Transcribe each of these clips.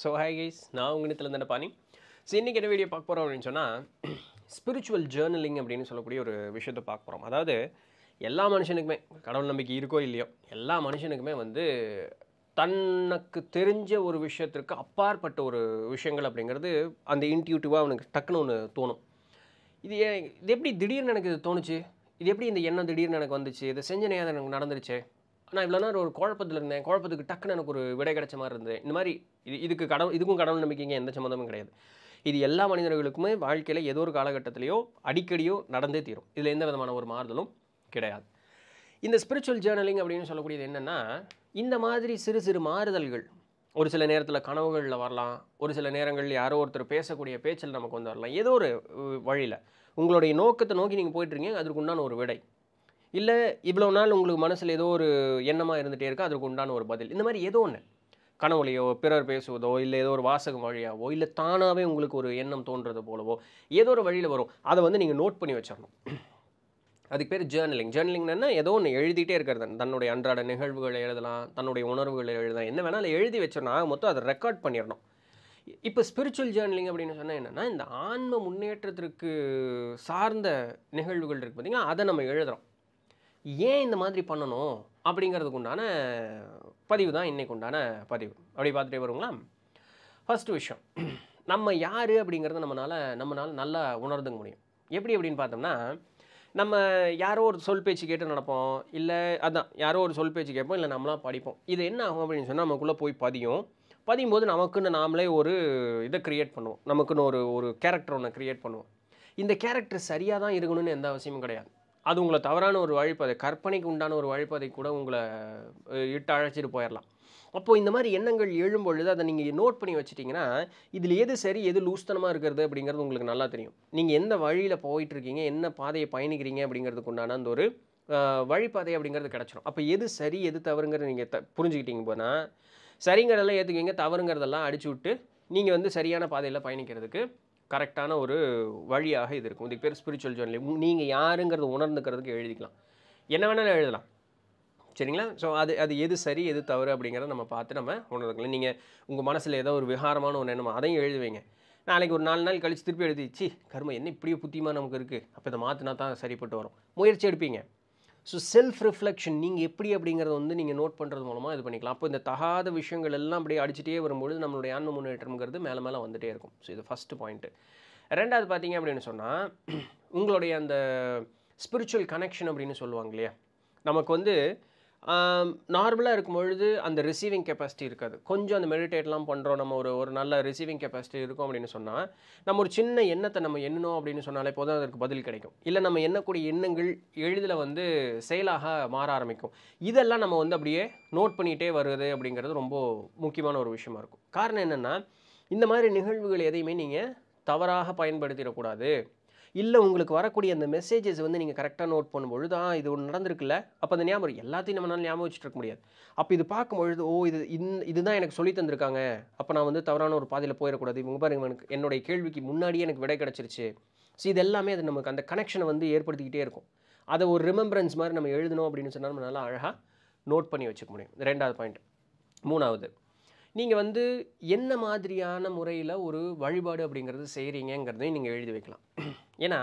so hi guys நான் உங்கள் இடத்துல இருந்தேன் பாணி ஸோ இன்றைக்கி என்ன வீடியோ பார்க்க போகிறோம் அப்படின்னு சொன்னால் ஸ்பிரிச்சுவல் ஜேர்னலிங் அப்படின்னு சொல்லக்கூடிய ஒரு விஷயத்தை பார்க்க போகிறோம் அதாவது எல்லா மனுஷனுக்குமே கடவுள் நம்பிக்கை இருக்கோ இல்லையோ எல்லா மனுஷனுக்குமே வந்து தனக்கு தெரிஞ்ச ஒரு விஷயத்திற்கு அப்பாற்பட்ட ஒரு விஷயங்கள் அப்படிங்கிறது அந்த இன்டியூட்டிவாக அவனுக்கு டக்குன்னு ஒன்று தோணும் இது இது எப்படி திடீர்னு எனக்கு இது தோணுச்சு இது எப்படி இந்த எண்ணம் திடீர்னு எனக்கு வந்துச்சு இதை செஞ்சனையாக எனக்கு நடந்துருச்சு நான் இவ்வளோ நேரம் ஒரு குழப்பத்தில் இருந்தேன் குழப்பத்துக்கு டக்குன்னு எனக்கு ஒரு விடை கிடைச்ச மாதிரி இருந்தது இந்த மாதிரி இது இதுக்கு கடவுள் இதுக்கும் கடவுள் நம்பிக்கைங்க எந்த சம்மந்தமும் கிடையாது இது எல்லா மனிதர்களுக்குமே வாழ்க்கையில் ஏதோ ஒரு காலகட்டத்திலையோ அடிக்கடியோ நடந்தே தீரும் இதில் எந்த விதமான ஒரு மாறுதலும் கிடையாது இந்த ஸ்பிரிச்சுவல் ஜேர்னலிங் அப்படின்னு சொல்லக்கூடியது என்னென்னா இந்த மாதிரி சிறு சிறு மாறுதல்கள் ஒரு சில நேரத்தில் கனவுகளில் வரலாம் ஒரு சில நேரங்களில் யாரோ ஒருத்தர் பேசக்கூடிய பேச்சில் நமக்கு வந்து வரலாம் ஏதோ ஒரு வழியில் உங்களுடைய நோக்கத்தை நோக்கி நீங்கள் போயிட்டுருங்க அதற்கு உண்டான ஒரு விடை இல்லை இவ்வளோ நாள் உங்களுக்கு மனசில் ஏதோ ஒரு எண்ணமாக இருந்துகிட்டே இருக்கா அதற்கு உண்டான ஒரு பதில் இந்த மாதிரி ஏதோ ஒன்று கனவுலையோ பிறர் பேசுவதோ இல்லை ஏதோ ஒரு வாசகம் வழியாகவோ இல்லை தானாகவே உங்களுக்கு ஒரு எண்ணம் தோன்றது போலவோ ஏதோ ஒரு வழியில் வரும் அதை வந்து நீங்கள் நோட் பண்ணி வச்சிடணும் அதுக்கு பேர் ஜேர்னலிங் ஜேர்னலிங்னா ஏதோ ஒன்று எழுதிட்டே இருக்கிறது தன்னுடைய அன்றாட நிகழ்வுகளை எழுதலாம் தன்னுடைய உணர்வுகளை எழுதலாம் என்ன வேணாலும் எழுதி வச்சோன்னா மொத்தம் அதை ரெக்கார்ட் பண்ணிடணும் இப்போ ஸ்பிரிச்சுவல் ஜேர்னலிங் அப்படின்னு சொன்னால் என்னென்னா இந்த ஆன்ம முன்னேற்றத்திற்கு சார்ந்த நிகழ்வுகள் இருக்குது பார்த்திங்கன்னா அதை நம்ம எழுதுகிறோம் ஏன் இந்த மாதிரி பண்ணணும் அப்படிங்கிறதுக்கு உண்டான பதிவு தான் இன்றைக்கு உண்டான பதிவு அப்படி பார்த்துட்டே வருங்களா ஃபஸ்ட்டு விஷயம் நம்ம யார் அப்படிங்கிறத நம்மளால் நம்மளால் நல்லா உணர்ந்துக்க முடியும் எப்படி அப்படின்னு பார்த்தோம்னா நம்ம யாரோ ஒரு சொல் பேச்சு கேட்டு நடப்போம் இல்லை அதான் யாரோ ஒரு சொல் பேச்சு கேட்போம் இல்லை நம்மளாம் படிப்போம் இது என்ன ஆகும் அப்படின்னு சொன்னால் நமக்குள்ளே போய் பதியும் பதியும் போது நமக்குன்னு நாமளே ஒரு இதை க்ரியேட் பண்ணுவோம் நமக்குன்னு ஒரு ஒரு கேரக்டர் ஒன்று க்ரியேட் பண்ணுவோம் இந்த கேரக்டர் சரியாக தான் இருக்கணும்னு எந்த அவசியமும் கிடையாது அது உங்களை தவறான ஒரு வழிபாதை கற்பனைக்கு உண்டான ஒரு வழிபாதை கூட உங்களை இட்டு அழைச்சிட்டு போயிடலாம் அப்போது இந்த மாதிரி எண்ணங்கள் எழும் பொழுது அதை நீங்கள் நோட் பண்ணி வச்சுட்டிங்கன்னா இதில் எது சரி எது லூஸ்தனமாக இருக்கிறது அப்படிங்கிறது உங்களுக்கு நல்லா தெரியும் நீங்கள் எந்த வழியில் போயிட்டுருக்கீங்க என்ன பாதையை பயணிக்கிறீங்க அப்படிங்கிறதுக்கு உண்டான அந்த ஒரு வழிபாதை அப்படிங்கிறது கிடச்சிடும் அப்போ எது சரி எது தவறுங்கிறது நீங்கள் த புரிஞ்சுக்கிட்டீங்க போனால் சரிங்கிறதெல்லாம் ஏற்றுக்குவீங்க தவறுங்கிறதெல்லாம் அடிச்சு விட்டு நீங்கள் வந்து சரியான பாதையில் பயணிக்கிறதுக்கு கரெக்டான ஒரு வழியாக இது இருக்கும் இதுக்கு பேர் ஸ்பிரிச்சுவல் ஜேர்னலிங் நீங்கள் யாருங்கிறது உணர்ந்துக்கிறதுக்கு எழுதிக்கலாம் என்ன வேணாலும் எழுதலாம் சரிங்களா ஸோ அது அது எது சரி எது தவறு அப்படிங்கிறத நம்ம பார்த்து நம்ம உணர்ந்துக்கலாம் நீங்கள் உங்கள் மனசில் ஏதோ ஒரு விகாரமான ஒன்று என்னமோ அதையும் எழுதுவீங்க நாளைக்கு ஒரு நாலு நாள் கழித்து திருப்பி எழுதிச்சு கர்மம் என்ன இப்படியே புத்தியமாக நமக்கு இருக்குது அப்போ இதை மாற்றினா தான் சரிப்பட்டு வரும் முயற்சி எடுப்பீங்க ஸோ செல்ஃப் ரிஃப்ளெக்ஷன் நீங்கள் எப்படி அப்படிங்கிறத வந்து நீங்கள் நோட் பண்ணுறது மூலமாக இது பண்ணிக்கலாம் அப்போ இந்த தகாத விஷயங்கள் எல்லாம் அப்படியே அடிச்சுட்டே வரும்பொழுது நம்மளுடைய ஆன்ம முன்னேற்றம்ங்கிறது மேலே மேலே வந்துகிட்டே இருக்கும் ஸோ இது ஃபஸ்ட்டு பாயிண்ட்டு ரெண்டாவது பார்த்தீங்க அப்படின்னு சொன்னால் உங்களுடைய அந்த ஸ்பிரிச்சுவல் கனெக்ஷன் அப்படின்னு சொல்லுவாங்க இல்லையா நமக்கு வந்து நார்மலாக இருக்கும் பொழுது அந்த ரிசீவிங் கெப்பாசிட்டி இருக்காது கொஞ்சம் அந்த மெடிடேட்லாம் பண்ணுறோம் நம்ம ஒரு ஒரு நல்ல ரிசீவிங் கெப்பாசிட்டி இருக்கும் அப்படின்னு சொன்னால் நம்ம ஒரு சின்ன எண்ணத்தை நம்ம எண்ணணும் அப்படின்னு சொன்னாலே போதும் அதற்கு பதில் கிடைக்கும் இல்லை நம்ம எண்ணக்கூடிய எண்ணங்கள் எளிதில் வந்து செயலாக மாற ஆரம்பிக்கும் இதெல்லாம் நம்ம வந்து அப்படியே நோட் பண்ணிகிட்டே வருது அப்படிங்கிறது ரொம்ப முக்கியமான ஒரு விஷயமா இருக்கும் காரணம் என்னென்னா இந்த மாதிரி நிகழ்வுகள் எதையுமே நீங்கள் தவறாக பயன்படுத்திடக்கூடாது இல்லை உங்களுக்கு வரக்கூடிய அந்த மெசேஜஸ் வந்து நீங்கள் கரெக்டாக நோட் பண்ணும்பொழுது தான் இது ஒன்று நடந்திருக்குல்ல அப்போ அந்த ஞாபகம் எல்லாத்தையும் நம்மளால் ஞாபகம் வச்சுட்டு இருக்க முடியாது அப்போ இது பார்க்கும்பொழுது ஓ இது இந் இதுதான் எனக்கு சொல்லி தந்திருக்காங்க அப்போ நான் வந்து தவறான ஒரு பாதையில் போயிடக்கூடாது இவங்க பாருங்க எனக்கு என்னுடைய கேள்விக்கு முன்னாடியே எனக்கு விடை கிடச்சிருச்சு ஸோ இது எல்லாமே அது நமக்கு அந்த கனெக்ஷனை வந்து ஏற்படுத்திக்கிட்டே இருக்கும் அதை ஒரு ரிமெம்பரன்ஸ் மாதிரி நம்ம எழுதணும் அப்படின்னு சொன்னால் நம்ம நல்லா அழகாக நோட் பண்ணி வச்சுக்க முடியும் ரெண்டாவது பாயிண்ட் மூணாவது நீங்கள் வந்து என்ன மாதிரியான முறையில் ஒரு வழிபாடு அப்படிங்கிறது செய்கிறீங்கிறதையும் நீங்கள் எழுதி வைக்கலாம் ஏன்னா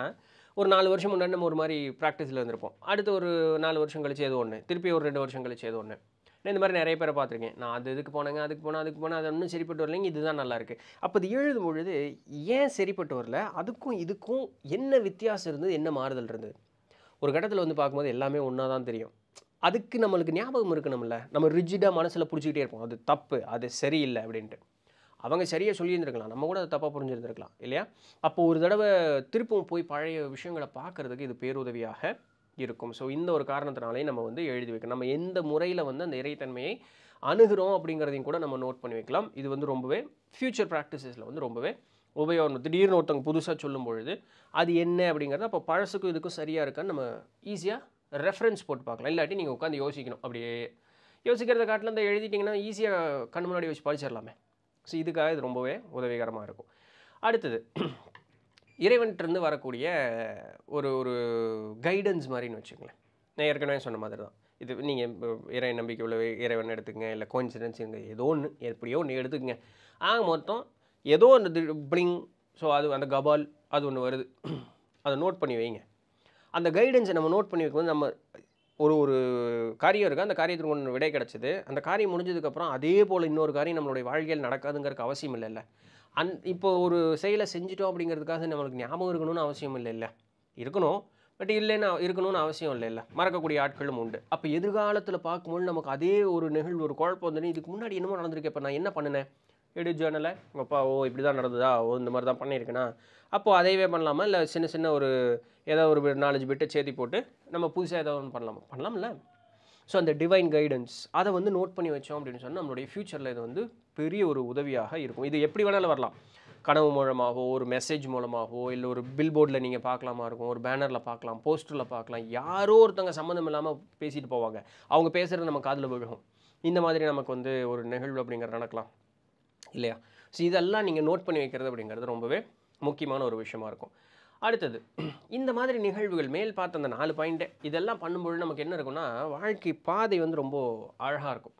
ஒரு நாலு வருஷம் முன்னாடி நம்ம ஒரு மாதிரி ப்ராக்டிஸில் இருந்திருப்போம் அடுத்து ஒரு நாலு வருஷம் கழிச்சு ஏதோ ஒன்று திருப்பி ஒரு ரெண்டு வருஷம் கழிச்சு ஏதோ ஒன்று நான் இந்த மாதிரி நிறைய பேரை பார்த்துருக்கேன் நான் அது இதுக்கு போனேங்க அதுக்கு போனேன் அதுக்கு போனேன் அது ஒன்றும் சரிப்பட்டு வரலைங்க இதுதான் நல்லாயிருக்கு அப்போ இது எழுதும் பொழுது ஏன் சரிப்பட்டு வரல அதுக்கும் இதுக்கும் என்ன வித்தியாசம் இருந்தது என்ன மாறுதல் இருந்தது ஒரு கட்டத்தில் வந்து பார்க்கும்போது எல்லாமே ஒன்றா தான் தெரியும் அதுக்கு நம்மளுக்கு ஞாபகம் இருக்கணும்ல நம்ம ரிஜிடாக மனசில் பிடிச்சிக்கிட்டே இருப்போம் அது தப்பு அது சரியில்லை அப்படின்ட்டு அவங்க சரியாக சொல்லியிருந்திருக்கலாம் நம்ம கூட அதை தப்பாக புரிஞ்சிருந்துருக்கலாம் இல்லையா அப்போது ஒரு தடவை திருப்பவும் போய் பழைய விஷயங்களை பார்க்குறதுக்கு இது பேருதவியாக இருக்கும் ஸோ இந்த ஒரு காரணத்தினாலேயும் நம்ம வந்து எழுதி வைக்கணும் நம்ம எந்த முறையில் வந்து அந்த இறைத்தன்மையை அணுகிறோம் அப்படிங்கிறதையும் கூட நம்ம நோட் பண்ணி வைக்கலாம் இது வந்து ரொம்பவே ஃப்யூச்சர் ப்ராக்டிசஸில் வந்து ரொம்பவே உபயோகம் திடீர்னு ஒருத்தவங்க புதுசாக சொல்லும் பொழுது அது என்ன அப்படிங்கிறது அப்போ பழசுக்கும் இதுக்கும் சரியாக இருக்கான்னு நம்ம ஈஸியாக ரெஃபரன்ஸ் போட்டு பார்க்கலாம் இல்லாட்டி நீங்கள் உட்காந்து யோசிக்கணும் அப்படியே யோசிக்கிறத காட்டில் இந்த எழுதிட்டிங்கன்னா ஈஸியாக கண் முன்னாடி வச்சு படிச்சிடலாமே ஸோ இதுக்காக இது ரொம்பவே உதவிகரமாக இருக்கும் அடுத்தது இறைவன்கிட்டருந்து வரக்கூடிய ஒரு ஒரு கைடன்ஸ் மாதிரின்னு வச்சுக்கங்களேன் நான் ஏற்கனவே சொன்ன மாதிரி தான் இது நீங்கள் இறை நம்பிக்கை உள்ள இறைவன் எடுத்துக்கங்க இல்லை கோயின்சிடன்ஸுங்க ஏதோ ஒன்று எப்படியோ ஒன்று எடுத்துக்கங்க ஆக மொத்தம் ஏதோ ஒன்று பிளிங் ஸோ அது அந்த கபால் அது ஒன்று வருது அதை நோட் பண்ணி வைங்க அந்த கைடன்ஸை நம்ம நோட் பண்ணி வைக்கும்போது நம்ம ஒரு ஒரு காரியம் இருக்குது அந்த காரியத்துக்கு ஒன்று விடை கிடச்சிது அந்த காரியம் முடிஞ்சதுக்கப்புறம் அதே போல் இன்னொரு காரியம் நம்மளுடைய வாழ்க்கையில் நடக்காதுங்கிறதுக்கு அவசியம் இல்லைல்ல அந் இப்போ ஒரு செயலை செஞ்சிட்டோம் அப்படிங்கிறதுக்காக நம்மளுக்கு ஞாபகம் இருக்கணும்னு அவசியம் இல்லை இல்லை இருக்கணும் பட் இல்லைன்னா இருக்கணும்னு அவசியம் இல்லை இல்லை மறக்கக்கூடிய ஆட்களும் உண்டு அப்போ எதிர்காலத்தில் பார்க்கும்போது நமக்கு அதே ஒரு நிகழ்வு ஒரு குழப்பம் வந்துன்னு இதுக்கு முன்னாடி என்னமோ நடந்திருக்கு இப்போ நான் என்ன பண்ணினேன் எடு ஜேர்னலை உங்கள் அப்பா ஓ இப்படி தான் நடந்ததா ஓ இந்த மாதிரி தான் பண்ணியிருக்கேனா அப்போது அதையவே பண்ணலாமா இல்லை சின்ன சின்ன ஒரு ஏதோ ஒரு நாலேஜ் பிட்டை சேர்த்தி போட்டு நம்ம புதுசாக ஏதோ ஒன்று பண்ணலாமா பண்ணலாம்ல ஸோ அந்த டிவைன் கைடன்ஸ் அதை வந்து நோட் பண்ணி வச்சோம் அப்படின்னு சொன்னால் நம்மளுடைய ஃப்யூச்சரில் இது வந்து பெரிய ஒரு உதவியாக இருக்கும் இது எப்படி வேணாலும் வரலாம் கனவு மூலமாகவோ ஒரு மெசேஜ் மூலமாகவோ இல்லை ஒரு பில் போர்டில் நீங்கள் பார்க்கலாமா இருக்கும் ஒரு பேனரில் பார்க்கலாம் போஸ்டரில் பார்க்கலாம் யாரோ ஒருத்தவங்க சம்மந்தம் இல்லாமல் பேசிட்டு போவாங்க அவங்க பேசுகிறது நம்ம காதில் விழுகும் இந்த மாதிரி நமக்கு வந்து ஒரு நிகழ்வு அப்படிங்கிற நடக்கலாம் இல்லையா ஸோ இதெல்லாம் நீங்கள் நோட் பண்ணி வைக்கிறது அப்படிங்கிறது ரொம்பவே முக்கியமான ஒரு விஷயமா இருக்கும் அடுத்தது இந்த மாதிரி நிகழ்வுகள் மேல் பார்த்த அந்த நாலு பாயிண்ட்டு இதெல்லாம் பண்ணும்பொழுது நமக்கு என்ன இருக்குன்னா வாழ்க்கை பாதை வந்து ரொம்ப அழகாக இருக்கும்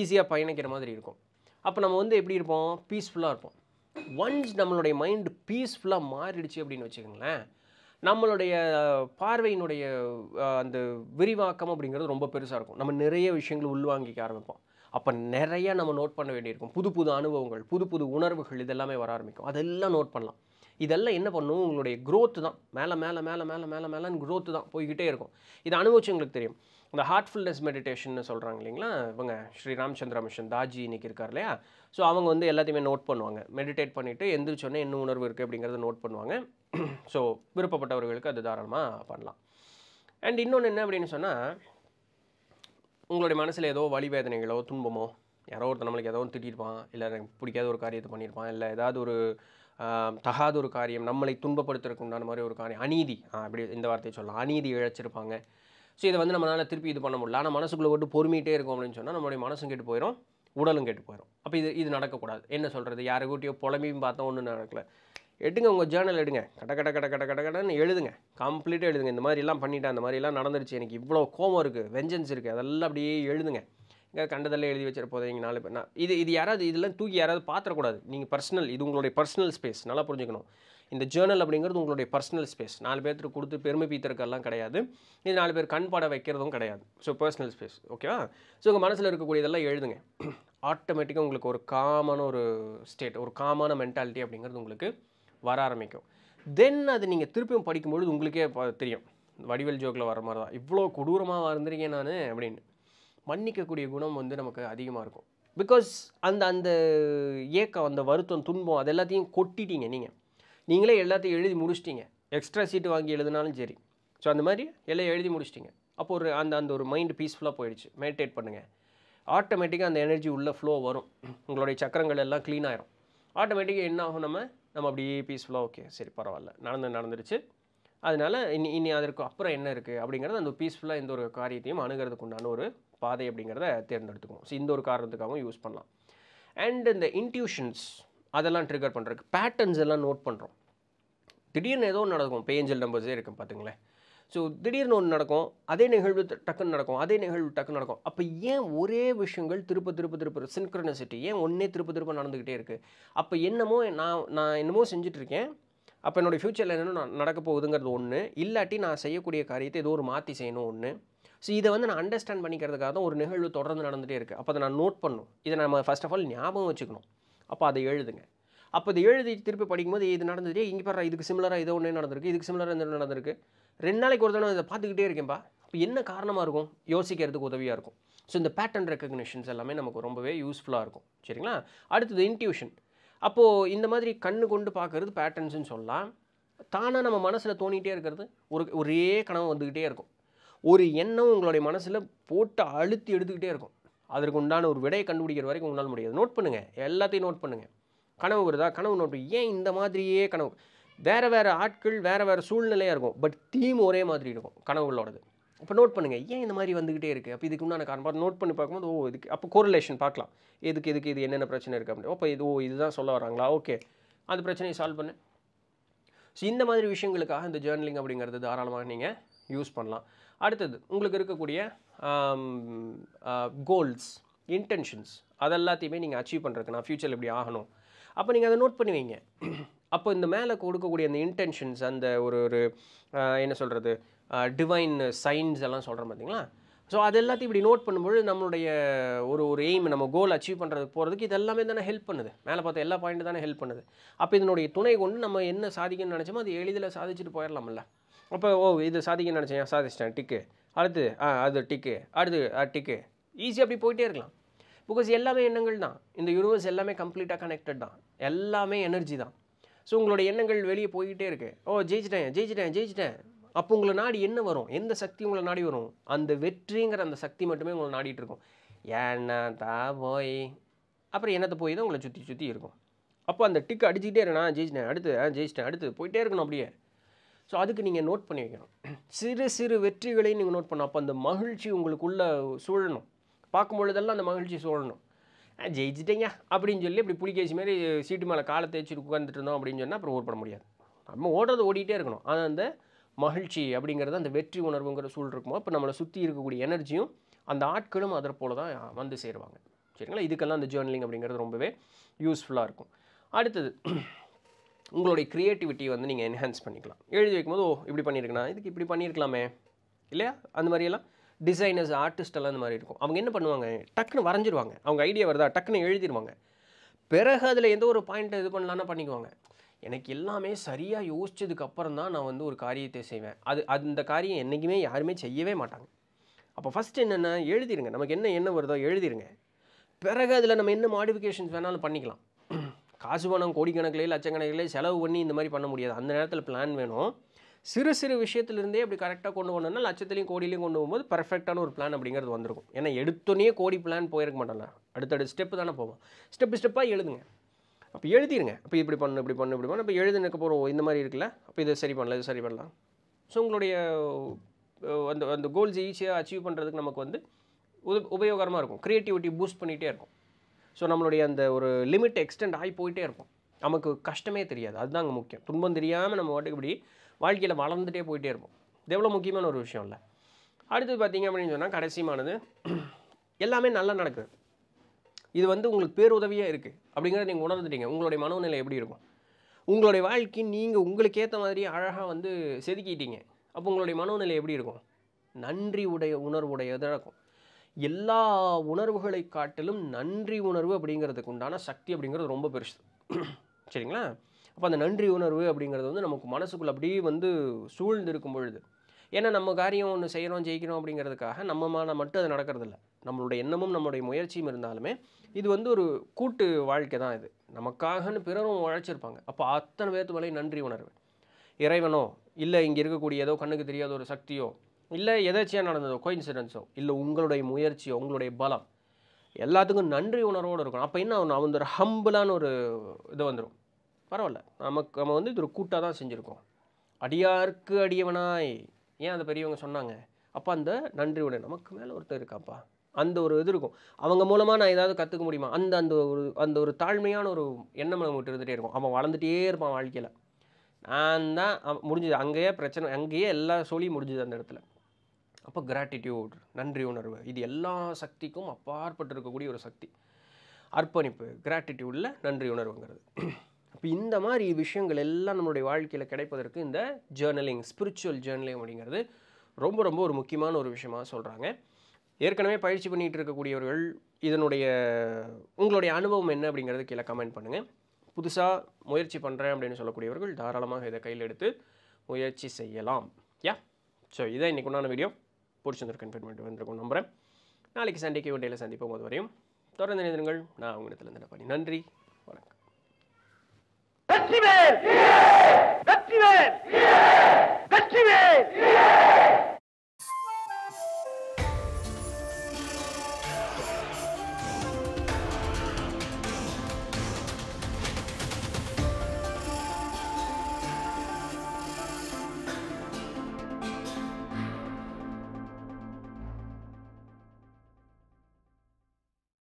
ஈஸியாக பயணிக்கிற மாதிரி இருக்கும் அப்போ நம்ம வந்து எப்படி இருப்போம் பீஸ்ஃபுல்லாக இருப்போம் ஒன்ஸ் நம்மளுடைய மைண்டு பீஸ்ஃபுல்லாக மாறிடுச்சு அப்படின்னு வச்சுக்கோங்களேன் நம்மளுடைய பார்வையினுடைய அந்த விரிவாக்கம் அப்படிங்கிறது ரொம்ப பெருசாக இருக்கும் நம்ம நிறைய விஷயங்களை உள்வாங்கிக்க ஆரம்பிப்போம் அப்போ நிறைய நம்ம நோட் பண்ண வேண்டியிருக்கும் புது புது அனுபவங்கள் புது புது உணர்வுகள் இதெல்லாமே வர ஆரம்பிக்கும் அதெல்லாம் நோட் பண்ணலாம் இதெல்லாம் என்ன பண்ணும் உங்களுடைய க்ரோத்து தான் மேலே மேலே மேலே மேலே மேலே மேலேன்னு க்ரோத்து தான் போய்கிட்டே இருக்கும் இதை எங்களுக்கு தெரியும் இந்த ஹார்ட்ஃபுல்னஸ் மெடிடேஷன் சொல்கிறாங்க இல்லைங்களா இவங்க ஸ்ரீ ராமச்சந்திர மிஷன் தாஜி இன்றைக்கி இருக்கார் இல்லையா ஸோ அவங்க வந்து எல்லாத்தையுமே நோட் பண்ணுவாங்க மெடிடேட் பண்ணிவிட்டு எந்திரிச்சோன்னே என்ன உணர்வு இருக்குது அப்படிங்கிறத நோட் பண்ணுவாங்க ஸோ விருப்பப்பட்டவர்களுக்கு அது தாராளமாக பண்ணலாம் அண்ட் இன்னொன்று என்ன அப்படின்னு சொன்னால் உங்களுடைய மனசில் ஏதோ வழி வேதனைகளோ துன்பமோ யாரோ ஒருத்தர் நம்மளுக்கு ஏதோ ஒன்று திட்டிருப்பான் இல்லை எனக்கு பிடிக்காத ஒரு காரியத்தை பண்ணியிருப்பான் இல்லை ஏதாவது ஒரு தகாத ஒரு காரியம் நம்மளை துன்பப்படுத்துறதுக்கு உண்டான மாதிரி ஒரு காரியம் அநீதி அப்படி இந்த வார்த்தையை சொல்லலாம் அநீதி இழைச்சிருப்பாங்க ஸோ இதை வந்து நம்மளால் திருப்பி இது பண்ண முடியல ஆனால் மனசுக்குள்ளே விட்டு பொறுமையிட்டே இருக்கும் அப்படின்னு சொன்னால் நம்மளுடைய மனசும் கேட்டு போயிடும் உடலும் கேட்டு போயிடும் அப்போ இது இது நடக்கக்கூடாது என்ன சொல்கிறது யாரை கூட்டியோ புலமையும் பார்த்தா ஒன்றும் நடக்கலை எடுங்க உங்கள் ஜேர்னல் எடுங்க கட கட கட கட கட கடன்னு எழுதுங்க கம்ப்ளீட்டாக எழுதுங்க இந்த மாதிரிலாம் பண்ணிட்டேன் அந்த மாதிரிலாம் நடந்துருச்சு எனக்கு இவ்வளோ கோபம் இருக்குது வெஞ்சன்ஸ் இருக்குது அதெல்லாம் அப்படியே எழுதுங்க இங்கே கண்டதெல்லாம் எழுதி வச்சிட போதீங்க நாலு பேர் நான் இது இது யாராவது இதெல்லாம் தூக்கி யாராவது பார்த்துடக்கூடாது நீங்கள் பர்சனல் இது உங்களுடைய பர்சனல் ஸ்பேஸ் நல்லா புரிஞ்சுக்கணும் இந்த ஜேர்னல் அப்படிங்கிறது உங்களுடைய பர்சனல் ஸ்பேஸ் நாலு பேர்த்துக்கு கொடுத்து பெருமை பீத்தருக்கெல்லாம் கிடையாது இது நாலு பேர் கண் வைக்கிறதும் கிடையாது ஸோ பர்சனல் ஸ்பேஸ் ஓகேவா ஸோ உங்கள் மனசில் இருக்கக்கூடியதெல்லாம் எழுதுங்க ஆட்டோமேட்டிக்காக உங்களுக்கு ஒரு காமான ஒரு ஸ்டேட் ஒரு காமான மென்டாலிட்டி அப்படிங்கிறது உங்களுக்கு வர ஆரம்பிக்கும் தென் அது நீங்கள் திருப்பியும் படிக்கும்பொழுது உங்களுக்கே தெரியும் வடிவேல் ஜோக்கில் வர மாதிரி தான் இவ்வளோ கொடூரமாக வந்துருங்க நான் அப்படின்னு மன்னிக்கக்கூடிய குணம் வந்து நமக்கு அதிகமாக இருக்கும் பிகாஸ் அந்த அந்த ஏக்கம் அந்த வருத்தம் துன்பம் அது எல்லாத்தையும் கொட்டிட்டீங்க நீங்கள் நீங்களே எல்லாத்தையும் எழுதி முடிச்சிட்டிங்க எக்ஸ்ட்ரா சீட்டு வாங்கி எழுதினாலும் சரி ஸோ அந்த மாதிரி எல்லாம் எழுதி முடிச்சிட்டிங்க அப்போ ஒரு அந்த அந்த ஒரு மைண்டு பீஸ்ஃபுல்லாக போயிடுச்சு மெடிடேட் பண்ணுங்கள் ஆட்டோமேட்டிக்காக அந்த எனர்ஜி உள்ள ஃப்ளோ வரும் உங்களுடைய சக்கரங்கள் எல்லாம் க்ளீன் ஆகிரும் ஆட்டோமேட்டிக்காக என்ன ஆகும் நம்ம நம்ம அப்படியே பீஸ்ஃபுல்லாக ஓகே சரி பரவாயில்ல நடந்து நடந்துருச்சு அதனால் இனி இனி அதற்கு அப்புறம் என்ன இருக்குது அப்படிங்கிறது அந்த பீஸ்ஃபுல்லாக எந்த ஒரு காரியத்தையும் அணுகிறதுக்கு உண்டான ஒரு பாதை அப்படிங்கிறத தேர்ந்தெடுத்துக்குவோம் ஸோ இந்த ஒரு காரணத்துக்காகவும் யூஸ் பண்ணலாம் அண்ட் இந்த இன்ட்யூஷன்ஸ் அதெல்லாம் ட்ரிகர் பண்ணுறதுக்கு பேட்டர்ன்ஸ் எல்லாம் நோட் பண்ணுறோம் திடீர்னு ஏதோ நடக்கும் பேஞ்சல் நம்பர்ஸே இருக்கும் பார்த்துங்களேன் ஸோ திடீர்னு ஒன்று நடக்கும் அதே நிகழ்வு டக்குன்னு நடக்கும் அதே நிகழ்வு டக்குன்னு நடக்கும் அப்போ ஏன் ஒரே விஷயங்கள் திருப்ப திருப்ப திருப்ப சின்க்ரனசிட்டி ஏன் ஒன்றே திருப்ப திருப்ப நடந்துக்கிட்டே இருக்குது அப்போ என்னமோ நான் நான் என்னமோ செஞ்சிட்ருக்கேன் அப்போ என்னோடய ஃப்யூச்சரில் என்னென்னு நடக்க போகுதுங்கிறது ஒன்று இல்லாட்டி நான் செய்யக்கூடிய காரியத்தை ஏதோ ஒரு மாற்றி செய்யணும் ஒன்று ஸோ இதை வந்து நான் அண்டர்ஸ்டாண்ட் பண்ணிக்கிறதுக்காக தான் ஒரு நிகழ்வு தொடர்ந்து நடந்துகிட்டே இருக்குது அப்போ அதை நான் நோட் பண்ணணும் இதை நம்ம ஃபஸ்ட் ஆஃப் ஆல் ஞாபகம் வச்சுக்கணும் அப்போ அதை எழுதுங்க அப்போ அதை எழுதி திருப்பி படிக்கும்போது இது நடந்தது இங்கே பாரு இதுக்கு சிமிலராக இதோ ஒன்று நடந்திருக்கு இதுக்கு சிமிலராக இந்த நடந்திருக்கு ரெண்டு நாளைக்கு ஒரு தடவை இதை பார்த்துக்கிட்டே இருக்கேன்ப்பா இப்போ என்ன காரணமாக இருக்கும் யோசிக்கிறதுக்கு உதவியாக இருக்கும் ஸோ இந்த பேட்டர்ன் ரெக்கக்னிஷன்ஸ் எல்லாமே நமக்கு ரொம்பவே யூஸ்ஃபுல்லாக இருக்கும் சரிங்களா அடுத்தது இன்ட்யூஷன் அப்போது இந்த மாதிரி கண்ணு கொண்டு பார்க்குறது பேட்டர்ன்ஸ்னு சொல்லலாம் தானாக நம்ம மனசில் தோணிகிட்டே இருக்கிறது ஒரு ஒரே கனவு வந்துக்கிட்டே இருக்கும் ஒரு எண்ணம் உங்களுடைய மனசில் போட்டு அழுத்தி எடுத்துக்கிட்டே இருக்கும் அதற்கு உண்டான ஒரு விடையை கண்டுபிடிக்கிற வரைக்கும் உங்களால் முடியாது நோட் பண்ணுங்கள் எல்லாத்தையும் நோட் பண்ணுங்கள் கனவு வருதா கனவு நோட்டு ஏன் இந்த மாதிரியே கனவு வேறு வேறு ஆட்கள் வேறு வேறு சூழ்நிலையாக இருக்கும் பட் தீம் ஒரே மாதிரி இருக்கும் கனவுகளோடது அப்போ நோட் பண்ணுங்கள் ஏன் இந்த மாதிரி வந்துக்கிட்டே இருக்குது அப்போ இதுக்கு உண்டான காரணம் நோட் பண்ணி பார்க்கும்போது ஓ இதுக்கு அப்போ கோரிலேஷன் பார்க்கலாம் எதுக்கு எதுக்கு இது என்னென்ன பிரச்சனை இருக்குது அப்படின்னு அப்போ இது ஓ இதுதான் சொல்ல வராங்களா ஓகே அந்த பிரச்சனையை சால்வ் பண்ணு ஸோ இந்த மாதிரி விஷயங்களுக்காக இந்த ஜேர்னலிங் அப்படிங்கிறது தாராளமாக நீங்கள் யூஸ் பண்ணலாம் அடுத்தது உங்களுக்கு இருக்கக்கூடிய கோல்ஸ் இன்டென்ஷன்ஸ் அதெல்லாத்தையுமே நீங்கள் அச்சீவ் பண்ணுறதுக்கு நான் ஃப்யூச்சரில் இப்படி ஆகணும் அப்போ நீங்கள் அதை நோட் பண்ணுவீங்க அப்போ இந்த மேலே கொடுக்கக்கூடிய அந்த இன்டென்ஷன்ஸ் அந்த ஒரு ஒரு என்ன சொல்கிறது டிவைன் சைன்ஸ் எல்லாம் சொல்கிறோம் பார்த்தீங்களா ஸோ அது எல்லாத்தையும் இப்படி நோட் பண்ணும்போது நம்மளுடைய ஒரு ஒரு எய்ம் நம்ம கோல் அச்சீவ் பண்ணுறது போகிறதுக்கு இது எல்லாமே தானே ஹெல்ப் பண்ணுது மேலே பார்த்த எல்லா பாயிண்ட்டும் தானே ஹெல்ப் பண்ணுது அப்போ இதனுடைய துணை கொண்டு நம்ம என்ன சாதிக்கணும்னு நினச்சோமோ அது எளிதில் சாதிச்சுட்டு போயிடலாம்ல அப்போ ஓ இது சாதிக்கணும்னு நினச்சேன் சாதிச்சிட்டேன் டிக்கு அடுத்து ஆ அது டிக்கு அடுத்து டிக்கு ஈஸியாக அப்படி போயிட்டே இருக்கலாம் பிகாஸ் எல்லாமே எண்ணங்கள் தான் இந்த யூனிவர்ஸ் எல்லாமே கம்ப்ளீட்டாக கனெக்டட் தான் எல்லாமே எனர்ஜி தான் ஸோ உங்களோட எண்ணங்கள் வெளியே போய்கிட்டே இருக்கு ஓ ஜெயிச்சிட்டேன் ஜெயிச்சிட்டேன் ஜெயிச்சிட்டேன் அப்போ உங்களை நாடி என்ன வரும் எந்த சக்தி உங்களை நாடி வரும் அந்த வெற்றிங்கிற அந்த சக்தி மட்டுமே உங்களை நாடிட்டு இருக்கும் ஏன்னா தா போய் அப்புறம் என்னத்தை போய் தான் உங்களை சுற்றி சுற்றி இருக்கும் அப்போ அந்த டிக்கு அடிச்சுக்கிட்டே இருக்கேன் ஜெயிச்சிட்டேன் அடுத்து ஆ ஜெயிச்சிட்டேன் அடுத்து போயிட்டே இருக்கணும் அப்படியே ஸோ அதுக்கு நீங்கள் நோட் பண்ணி வைக்கணும் சிறு சிறு வெற்றிகளையும் நீங்கள் நோட் பண்ணணும் அப்போ அந்த மகிழ்ச்சி உங்களுக்குள்ளே சூழணும் பார்க்கும் பொழுதெல்லாம் அந்த மகிழ்ச்சி சூழணும் ஜெயிச்சிட்டேங்க அப்படின்னு சொல்லி இப்படி புலிகேசி மாரி சீட்டு மேலே காலை தேய்ச்சி உட்காந்துட்டு இருந்தோம் அப்படின்னு சொன்னால் அப்புறம் ஓட் பண்ண முடியாது நம்ம ஓடுறது ஓடிட்டே இருக்கணும் ஆனால் அந்த மகிழ்ச்சி அப்படிங்கிறது அந்த வெற்றி உணர்வுங்கிற சூழல் இருக்குமோ இப்போ நம்மளை சுற்றி இருக்கக்கூடிய எனர்ஜியும் அந்த ஆட்களும் அதை போல தான் வந்து சேருவாங்க சரிங்களா இதுக்கெல்லாம் அந்த ஜேர்னலிங் அப்படிங்கிறது ரொம்பவே யூஸ்ஃபுல்லாக இருக்கும் அடுத்தது உங்களுடைய க்ரியேட்டிவிட்டியை வந்து நீங்கள் என்ஹான்ஸ் பண்ணிக்கலாம் எழுதி வைக்கும்போது ஓ இப்படி பண்ணியிருக்கலாம் இதுக்கு இப்படி பண்ணியிருக்கலாமே இல்லையா அந்த மாதிரியெல்லாம் டிசைனர்ஸ் ஆர்டிஸ்டெல்லாம் இந்த மாதிரி இருக்கும் அவங்க என்ன பண்ணுவாங்க டக்குன்னு வரைஞ்சிருவாங்க அவங்க ஐடியா வருதா டக்குன்னு எழுதிடுவாங்க பிறகு அதில் எந்த ஒரு பாயிண்ட்டை இது பண்ணலான்னு பண்ணிக்குவாங்க எனக்கு எல்லாமே சரியாக யோசித்ததுக்கு அப்புறம் தான் நான் வந்து ஒரு காரியத்தை செய்வேன் அது அந்த காரியம் என்றைக்குமே யாருமே செய்யவே மாட்டாங்க அப்போ ஃபஸ்ட்டு என்னென்ன எழுதிடுங்க நமக்கு என்ன என்ன வருதோ எழுதிடுங்க பிறகு அதில் நம்ம என்ன மாடிஃபிகேஷன்ஸ் வேணாலும் பண்ணிக்கலாம் காசு பணம் கோடிக்கணக்கிலே லட்சக்கணக்கிலே செலவு பண்ணி இந்த மாதிரி பண்ண முடியாது அந்த நேரத்தில் பிளான் வேணும் சிறு சிறு விஷயத்துலேருந்தே அப்படி கரெக்டாக கொண்டு போனோம்னா லட்சத்துலேயும் கோடியிலையும் கொண்டு போகும்போது பர்ஃபெக்டான ஒரு பிளான் அப்படிங்கிறது வந்திருக்கும் ஏன்னா எடுத்தோடனே கோடி பிளான் போயிருக்க மாட்டேன்ல அடுத்தடுத்து ஸ்டெப்பு தானே போவோம் ஸ்டெப் ஸ்டெப்பாக எழுதுங்க அப்போ எழுதிருங்க அப்போ இப்படி பண்ணு இப்படி பண்ணு இப்படி பண்ணு அப்போ எழுதுனக்க போகிறோம் இந்த மாதிரி இருக்குல்ல அப்போ இதை சரி பண்ணலாம் இது சரி பண்ணலாம் ஸோ உங்களுடைய அந்த அந்த கோல்ஸ் ஈஸியாக அச்சீவ் பண்ணுறதுக்கு நமக்கு வந்து உது உபயோகரமாக இருக்கும் க்ரியேட்டிவிட்டி பூஸ்ட் பண்ணிகிட்டே இருக்கும் ஸோ நம்மளுடைய அந்த ஒரு லிமிட் எக்ஸ்டெண்ட் ஆகி போயிட்டே இருக்கும் நமக்கு கஷ்டமே தெரியாது அதுதான் அங்கே முக்கியம் துன்பம் தெரியாமல் நம்ம வாட்டுக்கு இப்படி வாழ்க்கையில் வளர்ந்துட்டே போயிட்டே இருப்போம் இது எவ்வளோ முக்கியமான ஒரு விஷயம் இல்லை அடுத்தது பார்த்திங்க அப்படின்னு சொன்னால் கடைசியமானது எல்லாமே நல்லா நடக்குது இது வந்து உங்களுக்கு பேருதவியாக இருக்குது அப்படிங்கிறத நீங்கள் உணர்ந்துட்டீங்க உங்களுடைய மனோநிலை எப்படி இருக்கும் உங்களுடைய வாழ்க்கை நீங்கள் உங்களுக்கு ஏற்ற மாதிரி அழகாக வந்து செதுக்கிட்டீங்க அப்போ உங்களுடைய மனோநிலை எப்படி இருக்கும் நன்றி உடைய உணர்வுடையதாக இருக்கும் எல்லா உணர்வுகளை காட்டிலும் நன்றி உணர்வு அப்படிங்கிறதுக்கு உண்டான சக்தி அப்படிங்கிறது ரொம்ப பெருசு சரிங்களா அப்போ அந்த நன்றி உணர்வு அப்படிங்கிறது வந்து நமக்கு மனசுக்குள்ளே அப்படியே வந்து சூழ்ந்து இருக்கும் பொழுது ஏன்னா நம்ம காரியம் ஒன்று செய்கிறோம் ஜெயிக்கிறோம் அப்படிங்கிறதுக்காக நம்ம மான மட்டும் அது நடக்கிறதில்ல நம்மளுடைய எண்ணமும் நம்மளுடைய முயற்சியும் இருந்தாலுமே இது வந்து ஒரு கூட்டு வாழ்க்கை தான் இது நமக்காகன்னு பிறரும் உழைச்சிருப்பாங்க அப்போ அத்தனை பேர்த்து மேலே நன்றி உணர்வு இறைவனோ இல்லை இங்கே இருக்கக்கூடிய ஏதோ கண்ணுக்கு தெரியாத ஒரு சக்தியோ இல்லை எதாச்சியாக நடந்ததோ இன்சிடென்ஸோ இல்லை உங்களுடைய முயற்சியோ உங்களுடைய பலம் எல்லாத்துக்கும் நன்றி உணர்வோடு இருக்கணும் அப்போ என்ன ஒன்று அவன் ஒரு ஹம்பிளான ஒரு இது வந்துடும் பரவாயில்ல நமக்கு நம்ம வந்து இது ஒரு கூட்டாக தான் செஞ்சுருக்கோம் அடியாருக்கு அடியவனாய் ஏன் அந்த பெரியவங்க சொன்னாங்க அப்போ அந்த நன்றி உடனே நமக்கு மேலே ஒருத்தர் இருக்காப்பா அந்த ஒரு இது இருக்கும் அவங்க மூலமாக நான் ஏதாவது கற்றுக்க முடியுமா அந்த அந்த ஒரு அந்த ஒரு தாழ்மையான ஒரு எண்ணம் நம்ம இருந்துகிட்டே இருக்கும் அவன் வளர்ந்துட்டே இருப்பான் வாழ்க்கையில் நான் தான் முடிஞ்சது அங்கேயே பிரச்சனை அங்கேயே எல்லா சொல்லியும் முடிஞ்சுது அந்த இடத்துல அப்போ கிராட்டிடியூட் நன்றி உணர்வு இது எல்லா சக்திக்கும் அப்பாற்பட்டு இருக்கக்கூடிய ஒரு சக்தி அர்ப்பணிப்பு கிராட்டிடியூடில் நன்றி உணர்வுங்கிறது இப்போ இந்த மாதிரி விஷயங்கள் எல்லாம் நம்மளுடைய வாழ்க்கையில் கிடைப்பதற்கு இந்த ஜேர்னலிங் ஸ்பிரிச்சுவல் ஜேர்னலிங் அப்படிங்கிறது ரொம்ப ரொம்ப ஒரு முக்கியமான ஒரு விஷயமாக சொல்கிறாங்க ஏற்கனவே பயிற்சி பண்ணிகிட்டு இருக்கக்கூடியவர்கள் இதனுடைய உங்களுடைய அனுபவம் என்ன அப்படிங்கிறது கீழே கமெண்ட் பண்ணுங்கள் புதுசாக முயற்சி பண்ணுறேன் அப்படின்னு சொல்லக்கூடியவர்கள் தாராளமாக இதை கையில் எடுத்து முயற்சி செய்யலாம் யா ஸோ இதை இன்றைக்கு உண்டான வீடியோ பிடிச்சிருந்திருக்குன்னு பண்ணிட்டு வந்திருக்கும் நம்புகிறேன் நாளைக்கு சண்டைக்கு கேவண்டியில் சந்திப்போம் போது வரையும் தொடர்ந்து நினைந்திருங்கள் நான் உங்களிடத்துலேருந்து பண்ணி நன்றி शक्तिवेल शक्तिवेल शक्तिवेल